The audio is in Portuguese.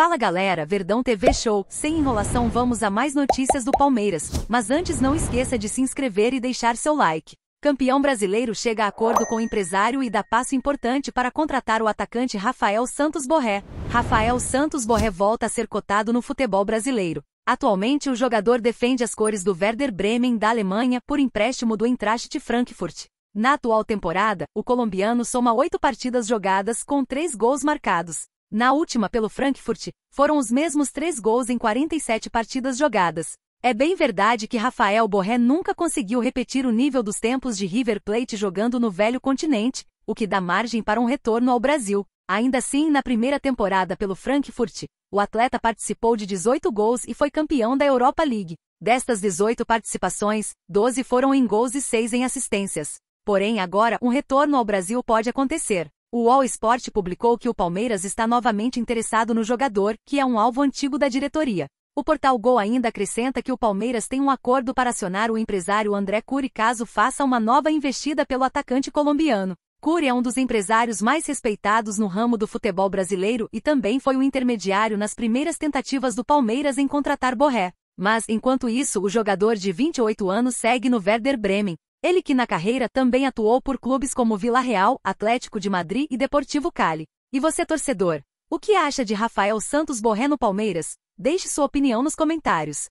Fala galera, Verdão TV Show. Sem enrolação, vamos a mais notícias do Palmeiras. Mas antes, não esqueça de se inscrever e deixar seu like. Campeão brasileiro chega a acordo com o empresário e dá passo importante para contratar o atacante Rafael Santos Borré. Rafael Santos Borré volta a ser cotado no futebol brasileiro. Atualmente, o jogador defende as cores do Werder Bremen da Alemanha por empréstimo do Eintracht Frankfurt. Na atual temporada, o colombiano soma oito partidas jogadas com três gols marcados, na última pelo Frankfurt, foram os mesmos três gols em 47 partidas jogadas. É bem verdade que Rafael Borré nunca conseguiu repetir o nível dos tempos de River Plate jogando no velho continente, o que dá margem para um retorno ao Brasil. Ainda assim, na primeira temporada pelo Frankfurt, o atleta participou de 18 gols e foi campeão da Europa League. Destas 18 participações, 12 foram em gols e 6 em assistências. Porém, agora um retorno ao Brasil pode acontecer. O All Sport publicou que o Palmeiras está novamente interessado no jogador, que é um alvo antigo da diretoria. O portal Gol ainda acrescenta que o Palmeiras tem um acordo para acionar o empresário André Cury caso faça uma nova investida pelo atacante colombiano. Cury é um dos empresários mais respeitados no ramo do futebol brasileiro e também foi o um intermediário nas primeiras tentativas do Palmeiras em contratar Borré. Mas, enquanto isso, o jogador de 28 anos segue no Werder Bremen, ele que na carreira também atuou por clubes como Vila Real, Atlético de Madrid e Deportivo Cali. E você, torcedor, o que acha de Rafael Santos Borré no Palmeiras? Deixe sua opinião nos comentários.